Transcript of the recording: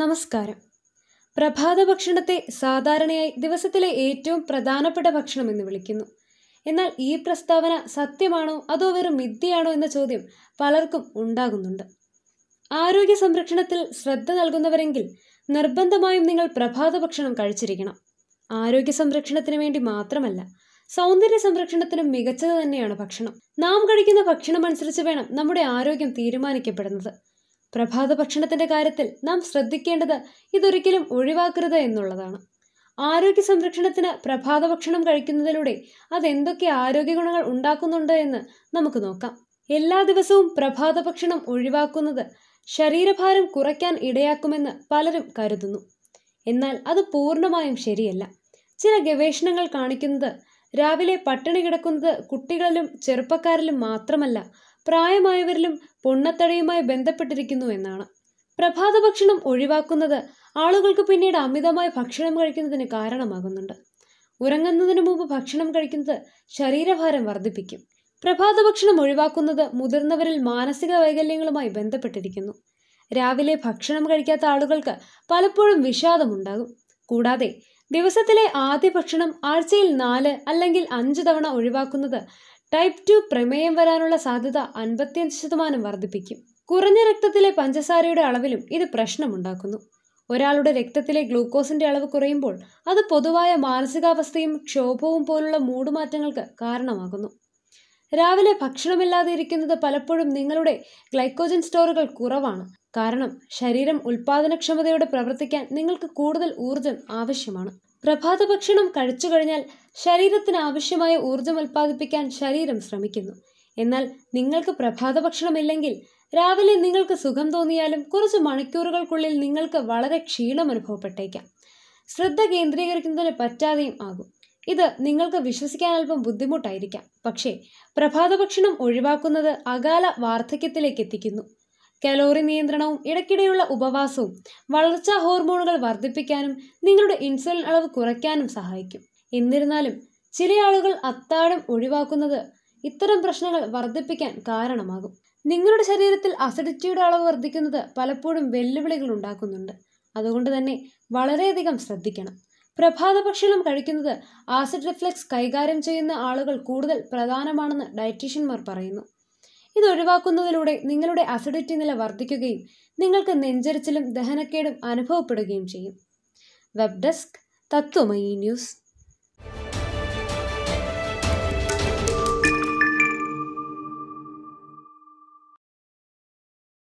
നമസ്കാരം പ്രഭാത ഭക്ഷണത്തെ സാധാരണയായി ദിവസത്തിലെ ഏറ്റവും പ്രധാനപ്പെട്ട ഭക്ഷണം എന്ന് വിളിക്കുന്നു എന്നാൽ ഈ പ്രസ്താവന സത്യമാണോ അതോ വെറും മിഥ്യയാണോ എന്ന ചോദ്യം പലർക്കും ഉണ്ടാകുന്നുണ്ട് ആരോഗ്യ സംരക്ഷണത്തിൽ ശ്രദ്ധ നൽകുന്നവരെങ്കിൽ നിർബന്ധമായും നിങ്ങൾ പ്രഭാത ഭക്ഷണം കഴിച്ചിരിക്കണം ആരോഗ്യ സംരക്ഷണത്തിന് വേണ്ടി മാത്രമല്ല സൗന്ദര്യ സംരക്ഷണത്തിനും മികച്ചത് തന്നെയാണ് ഭക്ഷണം നാം കഴിക്കുന്ന ഭക്ഷണം അനുസരിച്ച് വേണം നമ്മുടെ ആരോഗ്യം തീരുമാനിക്കപ്പെടുന്നത് പ്രഭാത ഭക്ഷണത്തിൻ്റെ കാര്യത്തിൽ നാം ശ്രദ്ധിക്കേണ്ടത് ഇതൊരിക്കലും ഒഴിവാക്കരുത് എന്നുള്ളതാണ് ആരോഗ്യ സംരക്ഷണത്തിന് പ്രഭാത ഭക്ഷണം കഴിക്കുന്നതിലൂടെ അതെന്തൊക്കെ ആരോഗ്യ ഗുണങ്ങൾ ഉണ്ടാക്കുന്നുണ്ട് എന്ന് നമുക്ക് നോക്കാം എല്ലാ ദിവസവും പ്രഭാത ഭക്ഷണം ഒഴിവാക്കുന്നത് ശരീരഭാരം കുറയ്ക്കാൻ ഇടയാക്കുമെന്ന് പലരും കരുതുന്നു എന്നാൽ അത് പൂർണ്ണമായും ശരിയല്ല ചില ഗവേഷണങ്ങൾ കാണിക്കുന്നത് രാവിലെ പട്ടിണി കിടക്കുന്നത് കുട്ടികളിലും ചെറുപ്പക്കാരിലും മാത്രമല്ല പ്രായമായവരിലും പൊണ്ണത്തടയുമായി ബന്ധപ്പെട്ടിരിക്കുന്നു എന്നാണ് പ്രഭാത ഭക്ഷണം ഒഴിവാക്കുന്നത് ആളുകൾക്ക് പിന്നീട് അമിതമായി ഭക്ഷണം കഴിക്കുന്നതിന് കാരണമാകുന്നുണ്ട് ഉറങ്ങുന്നതിന് മുമ്പ് ഭക്ഷണം കഴിക്കുന്നത് ശരീരഭാരം വർദ്ധിപ്പിക്കും പ്രഭാത ഭക്ഷണം ഒഴിവാക്കുന്നത് മുതിർന്നവരിൽ മാനസിക വൈകല്യങ്ങളുമായി ബന്ധപ്പെട്ടിരിക്കുന്നു രാവിലെ ഭക്ഷണം കഴിക്കാത്ത ആളുകൾക്ക് പലപ്പോഴും വിഷാദമുണ്ടാകും കൂടാതെ ദിവസത്തിലെ ആദ്യ ഭക്ഷണം ആഴ്ചയിൽ നാല് അല്ലെങ്കിൽ അഞ്ച് തവണ ഒഴിവാക്കുന്നത് ടൈപ്പ് ടു പ്രമേയം വരാനുള്ള സാധ്യത അൻപത്തിയഞ്ച് ശതമാനം വർദ്ധിപ്പിക്കും കുറഞ്ഞ രക്തത്തിലെ പഞ്ചസാരയുടെ അളവിലും ഇത് പ്രശ്നമുണ്ടാക്കുന്നു ഒരാളുടെ രക്തത്തിലെ ഗ്ലൂക്കോസിന്റെ അളവ് കുറയുമ്പോൾ അത് പൊതുവായ മാനസികാവസ്ഥയും ക്ഷോഭവും പോലുള്ള മൂടുമാറ്റങ്ങൾക്ക് കാരണമാകുന്നു രാവിലെ ഭക്ഷണമില്ലാതെ ഇരിക്കുന്നത് പലപ്പോഴും നിങ്ങളുടെ ഗ്ലൈക്കോജൻ സ്റ്റോറുകൾ കുറവാണ് കാരണം ശരീരം ഉൽപാദനക്ഷമതയോടെ പ്രവർത്തിക്കാൻ നിങ്ങൾക്ക് കൂടുതൽ ഊർജം ആവശ്യമാണ് പ്രഭാത ഭക്ഷണം കഴിച്ചു കഴിഞ്ഞാൽ ശരീരത്തിന് ആവശ്യമായ ഊർജം ഉൽപ്പാദിപ്പിക്കാൻ ശരീരം ശ്രമിക്കുന്നു എന്നാൽ നിങ്ങൾക്ക് പ്രഭാത ഇല്ലെങ്കിൽ രാവിലെ നിങ്ങൾക്ക് സുഖം തോന്നിയാലും കുറച്ച് മണിക്കൂറുകൾക്കുള്ളിൽ നിങ്ങൾക്ക് വളരെ ക്ഷീണം അനുഭവപ്പെട്ടേക്കാം ശ്രദ്ധ കേന്ദ്രീകരിക്കുന്നതിന് പറ്റാതെയും ആകും ഇത് നിങ്ങൾക്ക് വിശ്വസിക്കാൻ അല്പം ബുദ്ധിമുട്ടായിരിക്കാം പക്ഷേ പ്രഭാത ഭക്ഷണം ഒഴിവാക്കുന്നത് അകാല വാർദ്ധക്യത്തിലേക്ക് എത്തിക്കുന്നു കലോറി നിയന്ത്രണവും ഇടയ്ക്കിടെയുള്ള ഉപവാസവും വളർച്ചാ ഹോർമോണുകൾ വർദ്ധിപ്പിക്കാനും നിങ്ങളുടെ ഇൻസുലിൻ അളവ് കുറയ്ക്കാനും സഹായിക്കും എന്നിരുന്നാലും ചില ആളുകൾ അത്താഴം ഒഴിവാക്കുന്നത് ഇത്തരം പ്രശ്നങ്ങൾ വർദ്ധിപ്പിക്കാൻ കാരണമാകും നിങ്ങളുടെ ശരീരത്തിൽ അസിഡിറ്റിയുടെ അളവ് വർദ്ധിക്കുന്നത് പലപ്പോഴും വെല്ലുവിളികൾ ഉണ്ടാക്കുന്നുണ്ട് അതുകൊണ്ട് തന്നെ വളരെയധികം ശ്രദ്ധിക്കണം പ്രഭാത ഭക്ഷണം കഴിക്കുന്നത് ആസിഡ് റിഫ്ലക്സ് കൈകാര്യം ചെയ്യുന്ന ആളുകൾ കൂടുതൽ പ്രധാനമാണെന്ന് ഡയറ്റീഷ്യന്മാർ പറയുന്നു ഇത് ഒഴിവാക്കുന്നതിലൂടെ നിങ്ങളുടെ അസിഡിറ്റി നില വർദ്ധിക്കുകയും നിങ്ങൾക്ക് നെഞ്ചരിച്ചിലും ദഹനക്കേടും അനുഭവപ്പെടുകയും ചെയ്യും വെബ് ഡെസ്ക് തത്വമയി ന്യൂസ്